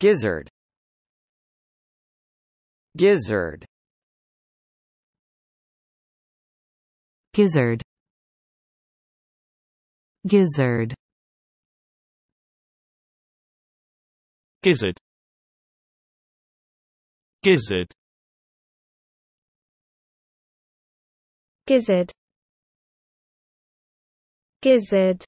Gizzard Gizzard Gizzard Gizzard Gizzard Gizzard Gizzard Gizzard